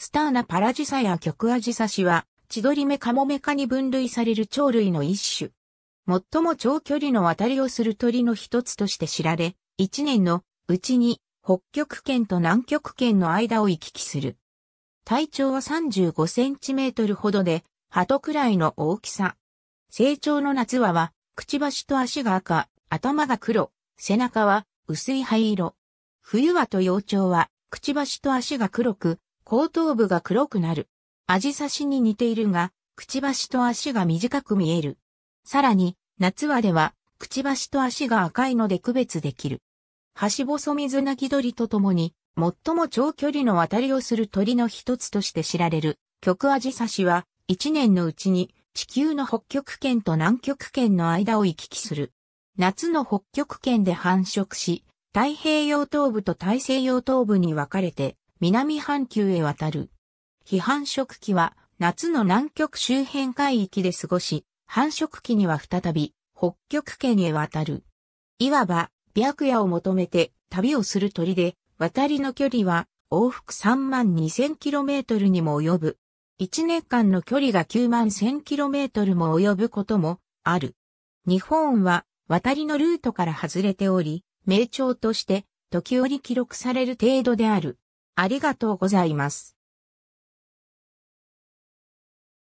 スターナパラジサや極アジサシは、千鳥目カモメ科に分類される鳥類の一種。最も長距離の渡りをする鳥の一つとして知られ、一年のうちに北極圏と南極圏の間を行き来する。体長は35センチメートルほどで、鳩くらいの大きさ。成長の夏はは、くちばしと足が赤、頭が黒、背中は薄い灰色。冬はと幼鳥は、くちばしと足が黒く、後頭部が黒くなる。アジサシに似ているが、くちばしと足が短く見える。さらに、夏はでは、くちばしと足が赤いので区別できる。ソミ水ナギ鳥とともに、最も長距離の渡りをする鳥の一つとして知られる、極アジサシは、一年のうちに、地球の北極圏と南極圏の間を行き来する。夏の北極圏で繁殖し、太平洋東部と大西洋東部に分かれて南半球へ渡る。非繁殖期は夏の南極周辺海域で過ごし、繁殖期には再び北極圏へ渡る。いわば白夜を求めて旅をする鳥で、渡りの距離は往復3万 2000km にも及ぶ。1年間の距離が9万 1000km も及ぶこともある。日本は渡りのルートから外れており、名鳥として時折記録される程度である。ありがとうございます。